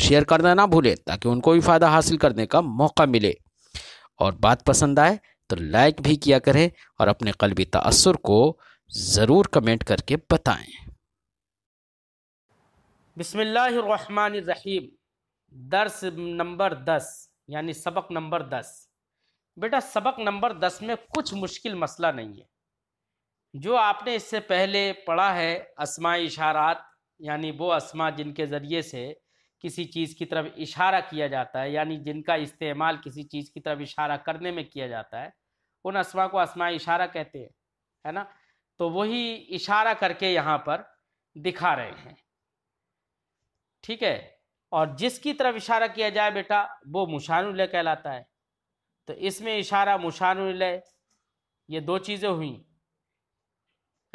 share करना ना भूलें ताकि उनको भी फ़ायदा हासिल करने का मौका मिले और बात पसंद आए तो लाइक भी किया करें और अपने कलबी तसर को ज़रूर कमेंट करके बताएँ बिसमीम दर्स नंबर दस यानी सबक नंबर दस बेटा सबक नंबर दस में कुछ मुश्किल मसला नहीं है जो आपने इससे पहले पढ़ा है असमा इशारात यानी वो असमा जिनके ज़रिए से किसी चीज़ की तरफ इशारा किया जाता है यानी जिनका इस्तेमाल किसी चीज़ की तरफ इशारा करने में किया जाता है उन असमा को असमा इशारा कहते हैं है ना तो वही इशारा करके यहाँ पर दिखा रहे हैं ठीक है और जिसकी तरफ इशारा किया जाए बेटा वो मुशानुलय कहलाता है तो इसमें इशारा मुशानुलय ये दो चीज़ें हुई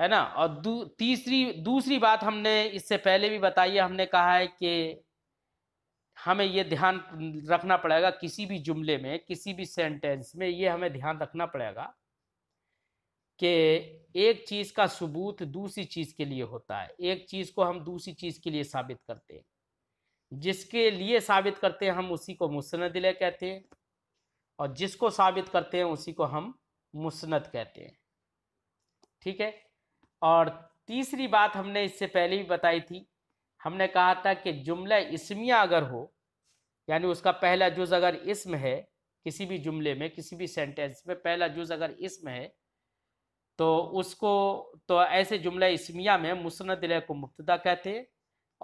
है ना और दू, तीसरी दूसरी बात हमने इससे पहले भी बताई है हमने कहा है कि हमें ये ध्यान रखना पड़ेगा किसी भी जुमले में किसी भी सेंटेंस में ये हमें ध्यान रखना पड़ेगा कि एक चीज़ का सबूत दूसरी चीज़ के लिए होता है एक चीज़ को हम दूसरी चीज़ के लिए साबित करते हैं जिसके लिए साबित करते हैं हम उसी को मुस्ंद कहते हैं और जिसको साबित करते हैं उसी को हम मुस्ंद कहते हैं ठीक है और तीसरी बात हमने इससे पहले भी बताई थी हमने कहा था कि जुमला इसमिया अगर हो यानी उसका पहला जुज अगर इसम है किसी भी जुमले में किसी भी सेंटेंस में पहला जुज अगर इसम है तो उसको तो ऐसे जुमला इसमिया में मुसनद को मुबतदा कहते हैं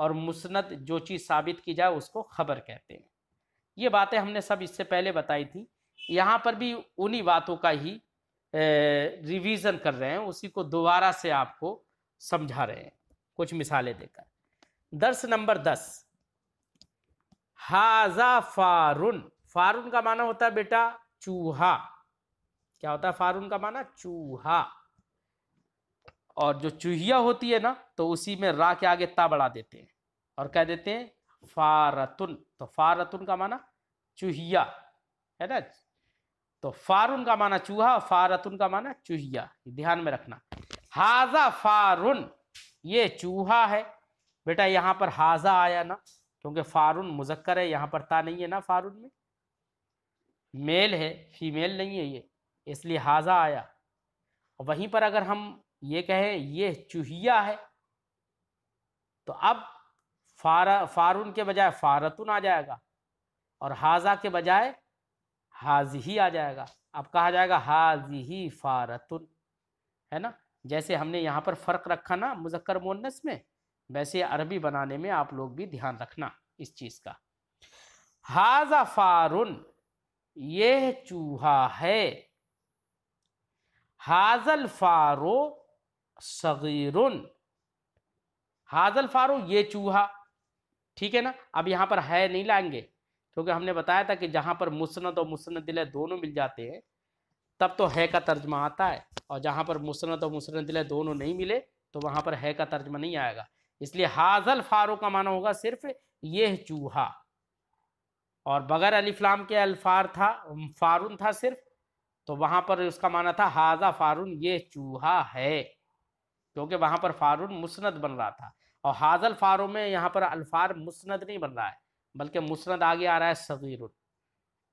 और मुसनद जो चीज़ साबित की जाए उसको खबर कहते हैं ये बातें हमने सब इससे पहले बताई थी यहाँ पर भी उन्हीं बातों का ही रिवीजन कर रहे हैं उसी को दोबारा से आपको समझा रहे हैं कुछ मिसालें देकर दर्श नंबर दस हाजा फारुन फारून का माना होता है बेटा चूहा क्या होता है फारून का माना चूहा और जो चूहिया होती है ना तो उसी में रा के आगे ता बढ़ा देते हैं और कह देते हैं फारतुन तो फारतुन का माना चूहिया है ना तो फारून का माना चूहा फारतुन का माना चूहिया ध्यान में रखना हाजा फारुन ये चूहा है बेटा यहाँ पर हाजा आया ना क्योंकि फ़ारून मुजक्कर है यहाँ पर ता नहीं है ना फ़ारून में मेल है फीमेल नहीं है ये इसलिए हाजा आया वहीं पर अगर हम ये कहें ये चूहिया है तो अब फारा फारून के बजाय फारतुन आ जाएगा और हाजा के बजाय ही आ जाएगा अब कहा जाएगा ही फारतुन है ना जैसे हमने यहाँ पर फ़र्क रखा ना मुजक्कर मोनस में वैसे अरबी बनाने में आप लोग भी ध्यान रखना इस चीज़ का हाजा फारुन यह चूहा है हाजल फारो सगीरुन हाजल फारो ये चूहा ठीक है ना अब यहाँ पर है नहीं लाएंगे क्योंकि हमने बताया था कि जहाँ पर मुसनद और दिल दोनों मिल जाते हैं तब तो है का तर्जमा आता है और जहाँ पर मुसनद और दिल दोनों नहीं मिले तो वहाँ पर है का तर्जमा नहीं आएगा इसलिए हाजल फारो का माना होगा सिर्फ यह चूहा और बगैर अलीफ्लाम के अल्फार था फारून था सिर्फ तो वहां पर उसका माना था हाजा फारून ये चूहा है क्योंकि वहां पर फारून मुस्ंद बन रहा था और हाजल फारो में यहाँ पर अल्फार मुस्ंद नहीं बन रहा है बल्कि मुस्ंद आगे आ रहा है सगीर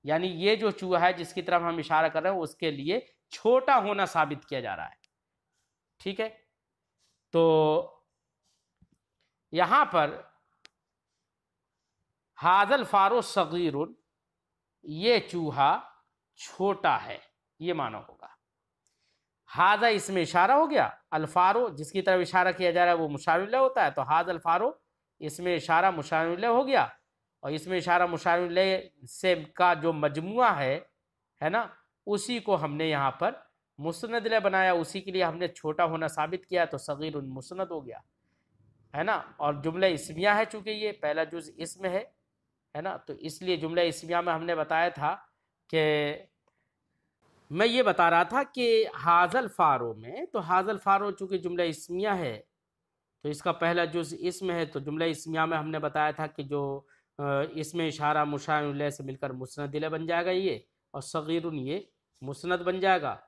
यानी ये जो चूहा है जिसकी तरफ हम इशारा कर रहे हैं उसके लिए छोटा होना साबित किया जा रहा है ठीक है तो यहाँ पर हाजल फारो सगीर ये चूहा छोटा है ये माना होगा हाजा इसमें इशारा हो गया अलफ़ारो जिसकी तरफ इशारा किया जा रहा है वो मुशारिल होता है तो हाजल फारो इसमें इशारा मुशारिल हो गया और इसमें इशारा मुशारिल से का जो मजमु है है ना उसी को हमने यहाँ पर मुस्ंद बनाया उसी के लिए हमने छोटा होना साबित किया तो सगीर मुस्ंद हो गया है ना और जुमला इसमिया है चूँकि ये पहला जुज इसम है है ना तो इसलिए जुमला इसमिया में हमने बताया था कि मैं ये बता रहा था कि हाजल फ़ारो में तो हाजल फ़ारो चूँकि जुमला इसमिया है तो इसका पहला जुज इसम है तो जुमला इसमिया में हमने बताया था कि जो इसमें इशारा मुशा से मिलकर मुस्ंदिल बन जाएगा ये और सगीर ये मुस्ंद बन जाएगा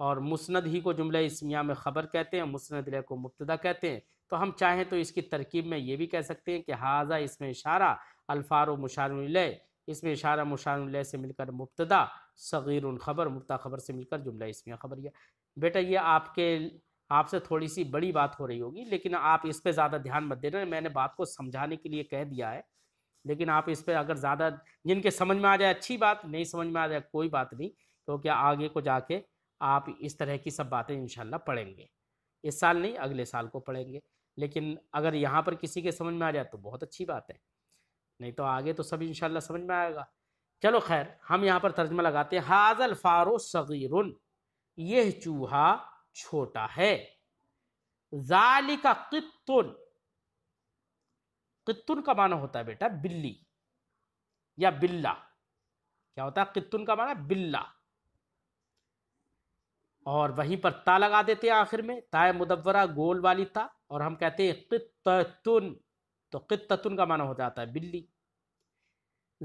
और मुस्ंद ही को जुमला इसमिया में ख़बर कहते हैं मुस्ंद को मुबतदा कहते हैं तो हम चाहें तो इसकी तरकीब में ये भी कह सकते हैं कि हाजा इसमें इशारा अल्फार मुशार इसमें इशारा मुशार से मिलकर मुबतदा सग़ीर ख़बर मुबता ख़बर से मिलकर जुमला इसमिया ख़बर यह बेटा ये आपके आपसे थोड़ी सी बड़ी बात हो रही होगी लेकिन आप इस पर ज़्यादा ध्यान मत देना मैंने बात को समझाने के लिए कह दिया है लेकिन आप इस पर अगर ज़्यादा जिनके समझ में आ जाए अच्छी बात नहीं समझ में आ जाए कोई बात नहीं तो क्या आगे को जाके आप इस तरह की सब बातें इन पढ़ेंगे इस साल नहीं अगले साल को पढ़ेंगे लेकिन अगर यहाँ पर किसी के समझ में आ जाए तो बहुत अच्छी बात है नहीं तो आगे तो सब इन समझ में आएगा चलो खैर हम यहाँ पर तर्जमा लगाते हैं हाजल फारो सगीर यह चूहा छोटा है जालिका कित्तुन कित्तुन का माना होता है बेटा बिल्ली या बिल्ला क्या होता है कितुन का माना बिल्ला और वहीं पर ता लगा देते हैं आखिर में ताय मुदवरा गोल वाली ता और हम कहते हैं कितुन तो कितुन का माना हो जाता है बिल्ली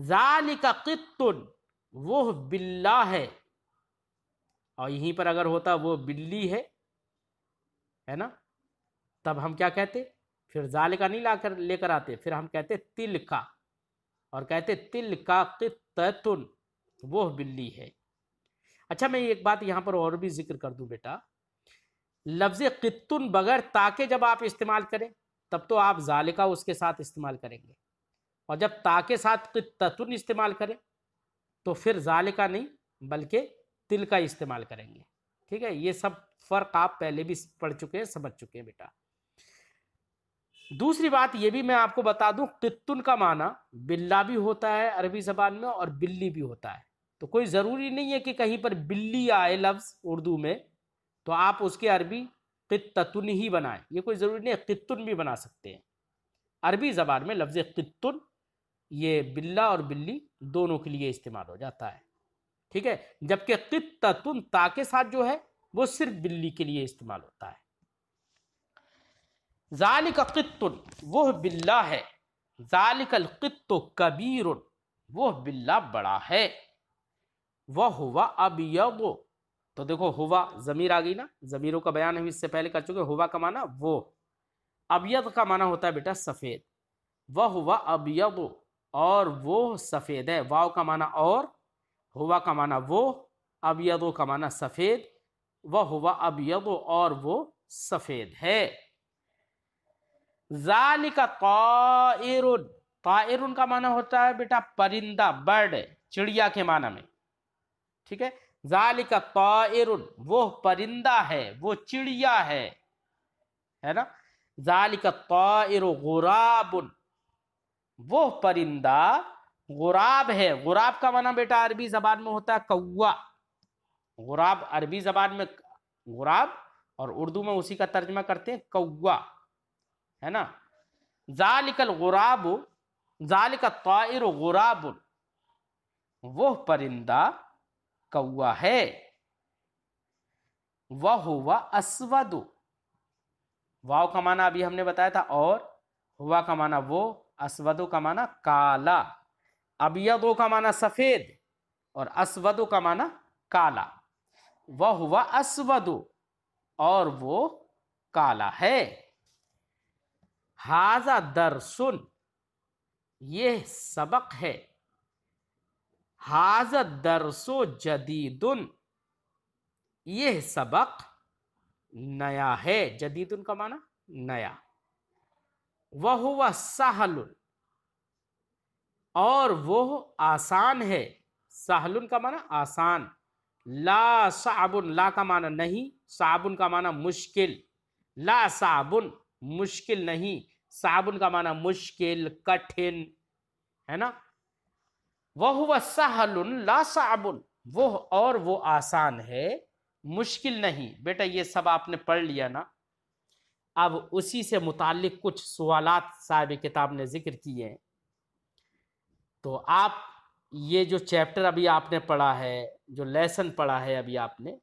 जाली का कितुन वो बिल्ला है और यहीं पर अगर होता वो बिल्ली है है ना तब हम क्या कहते फिर जाल का नहीं लाकर लेकर आते फिर हम कहते तिल का और कहते तिल का कितुन वह बिल्ली है अच्छा मैं एक बात यहाँ पर और भी जिक्र कर दूँ बेटा लफ्ज़ कितुन बगैर ताके जब आप इस्तेमाल करें तब तो आप जालिका उसके साथ इस्तेमाल करेंगे और जब ताके साथ कितुन इस्तेमाल करें तो फिर जालिका नहीं बल्कि तिल का इस्तेमाल करेंगे ठीक है ये सब फ़र्क आप पहले भी पढ़ चुके हैं समझ चुके हैं बेटा दूसरी बात ये भी मैं आपको बता दूँ कितुन का माना बिल्ला भी होता है अरबी जबान में और बिल्ली भी होता है तो कोई ज़रूरी नहीं है कि कहीं पर बिल्ली आए लफ्ज़ उर्दू में तो आप उसके अरबी किततुन ही बनाएं ये कोई ज़रूरी नहीं है कितुन भी बना सकते हैं अरबी ज़बान में लफ्ज़ कितुन ये बिल्ला और बिल्ली दोनों के लिए इस्तेमाल हो जाता है ठीक है जबकि किततुन ता के साथ जो है वो सिर्फ बिल्ली के लिए इस्तेमाल होता है जालिक कितुन वह बिल्ला है जालिकल कित्तो कबीर वह बिल्ला बड़ा है वह हुआ अब यो तो देखो हुआ ज़मीर आ गई ना ज़मीरों का बयान हम इससे पहले कर चुके हुआ का माना वो अबियद का माना होता है बेटा सफ़ेद वह हुआ अबियद और वो सफ़ेद है वाव का माना और हुआ का माना वो अबियदो का माना सफ़ेद वह हुआ अबियदो और वो सफ़ेद है जाली का तायरुन तायरुन का माना होता है बेटा परिंदा बर्ड चिड़िया के माना में ठीक है जालिका तायर वो परिंदा है वो चिड़िया है है ना जालिका तायर गुराबुन वो परिंदा गुराब है गुराब का माना बेटा अरबी जबान में होता है कौआ गुराब अरबी जबान में गुराब और उर्दू में उसी का तर्जमा करते हैं कौआ है ना जालिकल गुराब जालिका तायर गुराबुन वो परिंदा कौआ है वह हुआ अस्वदु वाव का माना अभी हमने बताया था और हुआ का माना वो अस्वदु का माना काला अबियदो का माना सफ़ेद और अस्वदु का माना काला वह हुआ अस्वदु और वो काला है हाजा दरसुन यह सबक है हाज दरसो जदीदन यह सबक नया है जदीद का माना नया वह हुआ सहल और वो आसान है सहलुन का माना आसान ला साबुन ला का माना नहीं साबुन का माना मुश्किल ला साबुन मुश्किल नहीं साबुन का माना मुश्किल कठिन है ना वह हुआ सहलुन लासाबुन वो और वो आसान है मुश्किल नहीं बेटा ये सब आपने पढ़ लिया ना अब उसी से मुतालिक कुछ सवाल साहब किताब ने जिक्र किए हैं तो आप ये जो चैप्टर अभी आपने पढ़ा है जो लेसन पढ़ा है अभी आपने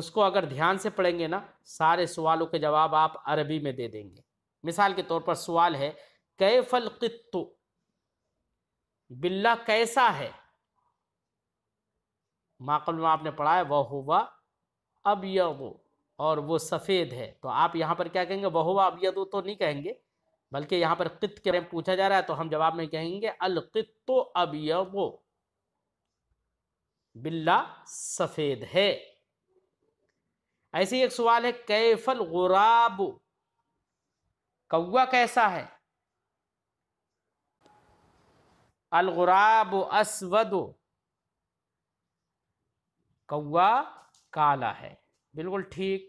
उसको अगर ध्यान से पढ़ेंगे ना सारे सवालों के जवाब आप अरबी में दे देंगे मिसाल के तौर पर सवाल है कैफल कित्तु बिल्ला कैसा है माकल में आपने पढ़ा है वह हुआ अब और वो सफ़ेद है तो आप यहाँ पर क्या कहेंगे वह हुआ अब तो नहीं कहेंगे बल्कि यहाँ पर कित के बारे में पूछा जा रहा है तो हम जवाब में कहेंगे अलकित तो अब बिल्ला सफ़ेद है ऐसे ही एक सवाल है कैफल गुराब कौआ कैसा है अलगुराब असवद कौआ काला है बिल्कुल ठीक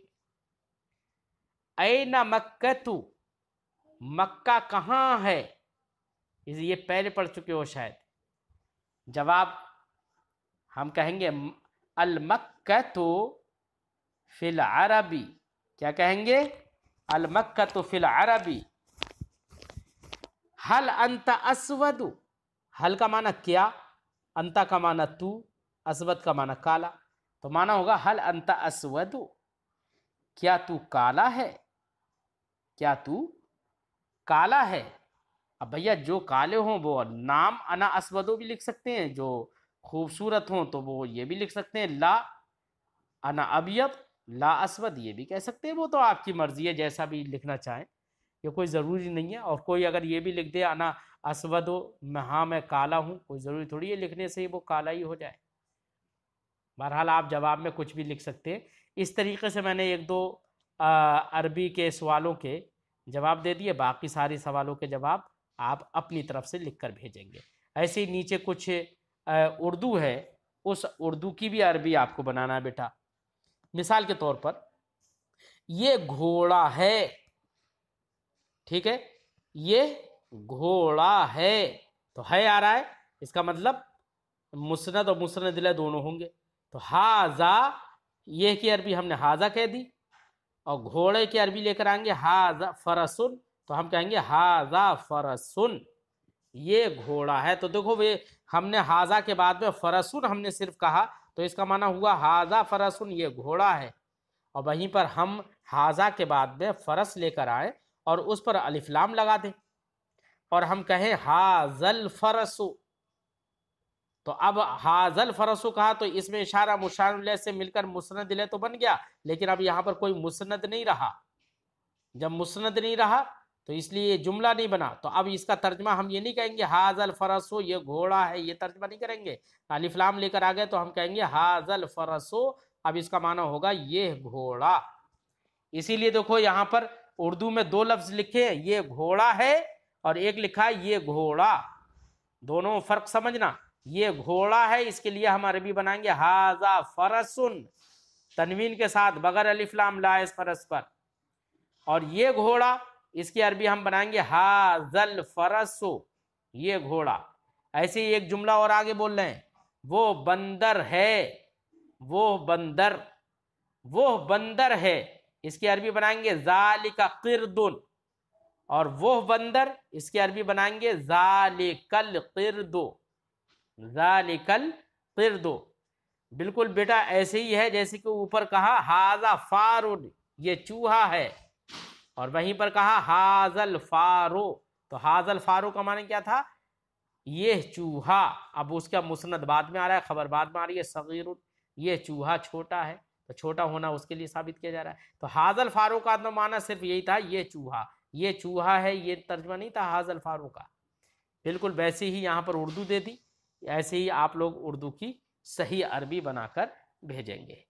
ऐ न मक्कतु मक्का कहाँ है ये पहले पढ़ चुके हो शायद जवाब हम कहेंगे अलमक्कतु फिल अरबी क्या कहेंगे अलमक्कतु फिल अरबी हल अंत असवदु हल का माना क्या अंता का माना तू असवद का माना काला तो माना होगा हल अंता अस्वद क्या तू काला है क्या तू काला है अब भैया जो काले हों वो नाम अना असवदो भी लिख सकते हैं जो खूबसूरत हों तो वो ये भी लिख सकते हैं ला अना अबियत ला असवद ये भी कह सकते हैं वो तो आपकी मर्ज़ी है जैसा भी लिखना चाहें ये कोई ज़रूरी नहीं है और कोई अगर ये भी लिख दे आना असवद हाँ मैं काला हूँ कोई ज़रूरी थोड़ी है लिखने से ही वो काला ही हो जाए बहरहाल आप जवाब में कुछ भी लिख सकते हैं इस तरीके से मैंने एक दो अरबी के सवालों के जवाब दे दिए बाकी सारे सवालों के जवाब आप अपनी तरफ से लिख कर भेजेंगे ऐसे ही नीचे कुछ उर्दू है उस उर्दू की भी अरबी आपको बनाना है बेटा मिसाल के तौर पर ये घोड़ा है ठीक है ये घोड़ा है तो है आ रहा है इसका मतलब मुसनद और मुसनद दिला दोनों होंगे तो हाजा ये की अरबी हमने हाजा कह दी और घोड़े की अरबी लेकर आएंगे हाजा फरसुन तो हम कहेंगे हाजा फरसुन ये घोड़ा है तो देखो वे हमने हाजा के बाद में फरसुन हमने सिर्फ कहा तो इसका माना हुआ हाजा फरसुन ये घोड़ा है और वहीं पर हम हाजा के बाद में फरस लेकर आए और उस पर अलिफ्लाम लगा दें और हम कहें हाजल फरसु तो अब हाजल फरसु कहा तो इसमें इशारा मुशान से मिलकर मुसनद ले तो बन गया लेकिन अब यहाँ पर कोई मुसनद नहीं रहा जब मुसनद नहीं रहा तो इसलिए ये जुमला नहीं बना तो अब इसका तर्जमा हम ये नहीं कहेंगे हाजल फरसो ये घोड़ा है ये तर्जमा नहीं करेंगे अलिफ्लाम लेकर आ गए तो हम कहेंगे हाजल फरसो अब इसका माना होगा ये घोड़ा इसीलिए देखो यहाँ पर उर्दू में दो लफ्ज़ लिखे ये घोड़ा है और एक लिखा है ये घोड़ा दोनों फ़र्क समझना ये घोड़ा है इसके लिए हम अरबी बनाएंगे हाजा फरसुन तनवीन के साथ बगर अलिफ्लाम लाइस फरस पर और ये घोड़ा इसकी अरबी हम बनाएंगे हाजल फरसो ये घोड़ा ऐसे ही एक जुमला और आगे बोल रहे हैं वो बंदर है वो बंदर वो बंदर है इसकी अरबी बनाएंगे जालिका किरदुन और वो बंदर इसकी अरबी बनाएंगे जालिकल किरदो जालिकल किरदो बिल्कुल बेटा ऐसे ही है जैसे कि ऊपर कहा हाजा फारुन ये चूहा है और वहीं पर कहा हाजल फारो तो हाजल फारो का माने क्या था ये चूहा अब उसका मुसनद बाद में आ रहा है खबर बाद में आ रही है सगीर ये चूहा छोटा है तो छोटा होना उसके लिए साबित किया जा रहा है तो हाजल फारूक का तो माना सिर्फ यही था ये चूहा ये चूहा है ये तर्जमा नहीं था हाजल फारूक का बिल्कुल वैसे ही यहाँ पर उर्दू दे दी ऐसे ही आप लोग उर्दू की सही अरबी बनाकर भेजेंगे